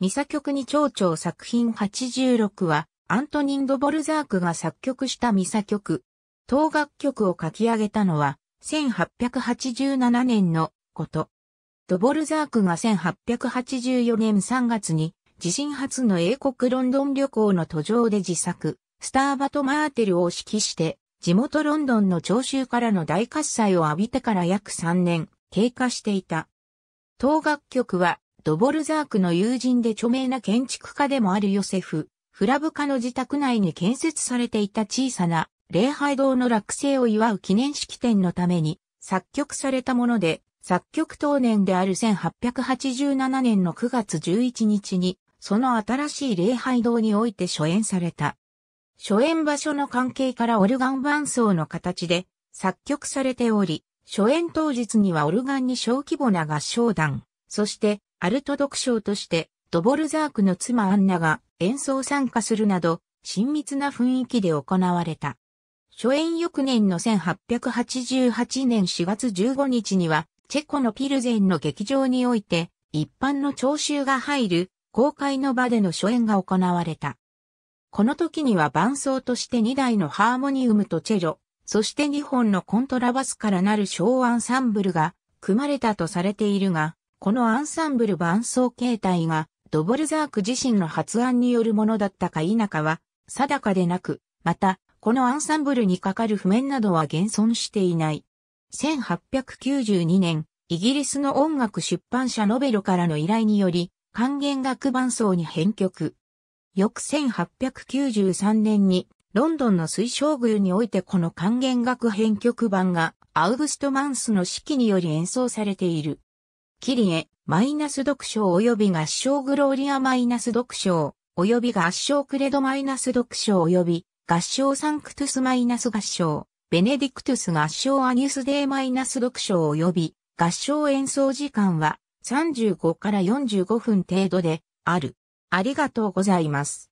ミサ曲に蝶々作品86は、アントニン・ド・ボルザークが作曲したミサ曲。当楽曲を書き上げたのは、1887年のこと。ドボルザークが1884年3月に、地震初の英国ロンドン旅行の途上で自作、スターバト・マーテルを指揮して、地元ロンドンの聴衆からの大喝采を浴びてから約3年、経過していた。当楽曲はドボルザークの友人で著名な建築家でもあるヨセフ、フラブカの自宅内に建設されていた小さな礼拝堂の落成を祝う記念式典のために作曲されたもので、作曲当年である1887年の9月11日に、その新しい礼拝堂において初演された。初演場所の関係からオルガン伴奏の形で作曲されており、初演当日にはオルガンに小規模な合唱団、そしてアルト読唱として、ドボルザークの妻アンナが演奏参加するなど、親密な雰囲気で行われた。初演翌年の1888年4月15日には、チェコのピルゼンの劇場において、一般の聴衆が入る公開の場での初演が行われた。この時には伴奏として2台のハーモニウムとチェロ、そして2本のコントラバスからなる小アンサンブルが組まれたとされているが、このアンサンブル伴奏形態がドボルザーク自身の発案によるものだったか否かは定かでなく、また、このアンサンブルにかかる譜面などは現存していない。1892年、イギリスの音楽出版社ノベルからの依頼により、還元楽伴奏に編曲。翌1893年に、ロンドンの水晶宮においてこの還元楽編曲版が、アウグスト・マンスの指揮により演奏されている。キリエ、マイナス読書及び合唱グローリアマイナス読書、及び合唱クレドマイナス読書及び合唱サンクトゥスマイナス合唱、ベネディクトゥス合唱アニュスデーマイナス読書及び合唱演奏時間は35から45分程度である。ありがとうございます。